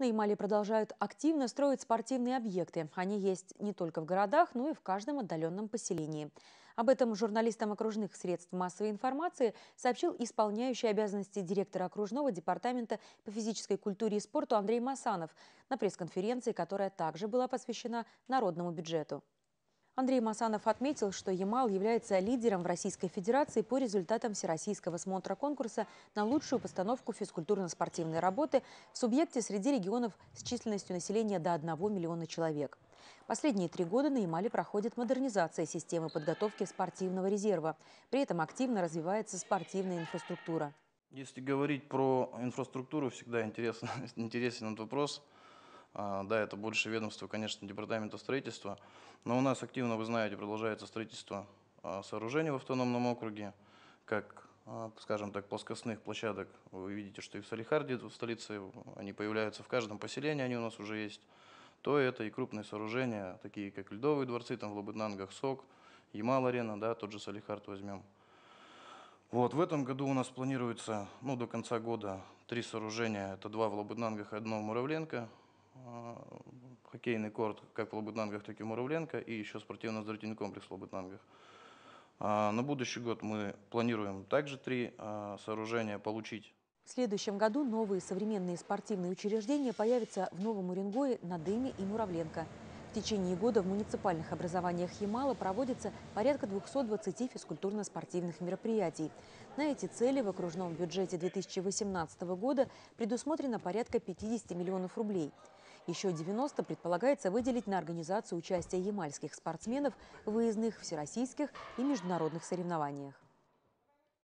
На Ямале продолжают активно строить спортивные объекты. Они есть не только в городах, но и в каждом отдаленном поселении. Об этом журналистам окружных средств массовой информации сообщил исполняющий обязанности директора окружного департамента по физической культуре и спорту Андрей Масанов на пресс-конференции, которая также была посвящена народному бюджету. Андрей Масанов отметил, что Ямал является лидером в Российской Федерации по результатам Всероссийского смотра конкурса на лучшую постановку физкультурно-спортивной работы в субъекте среди регионов с численностью населения до 1 миллиона человек. Последние три года на Ямале проходит модернизация системы подготовки спортивного резерва. При этом активно развивается спортивная инфраструктура. Если говорить про инфраструктуру, всегда интересен, интересен этот вопрос – а, да, это больше ведомство, конечно, департамента строительства. Но у нас активно, вы знаете, продолжается строительство а, сооружений в автономном округе, как, а, скажем так, плоскостных площадок. Вы видите, что и в Салихарде, в столице, они появляются в каждом поселении, они у нас уже есть. То это и крупные сооружения, такие как ледовые дворцы, там в Лабытнангах СОК, Ямал-арена, да, тот же Салихард возьмем. Вот, в этом году у нас планируется, ну, до конца года три сооружения. Это два в Лабытнангах и одно в Муравленко. А, хоккейный корт как в Лабытнангах, так и в Муравленко, и еще спортивно-оздоровительный комплекс в Лабытнангах. А, на будущий год мы планируем также три а, сооружения получить. В следующем году новые современные спортивные учреждения появятся в Новом Уренгое, Надыме и Муравленко. В течение года в муниципальных образованиях Ямала проводится порядка 220 физкультурно-спортивных мероприятий. На эти цели в окружном бюджете 2018 года предусмотрено порядка 50 миллионов рублей – еще 90 предполагается выделить на организацию участия ямальских спортсменов в выездных всероссийских и международных соревнованиях.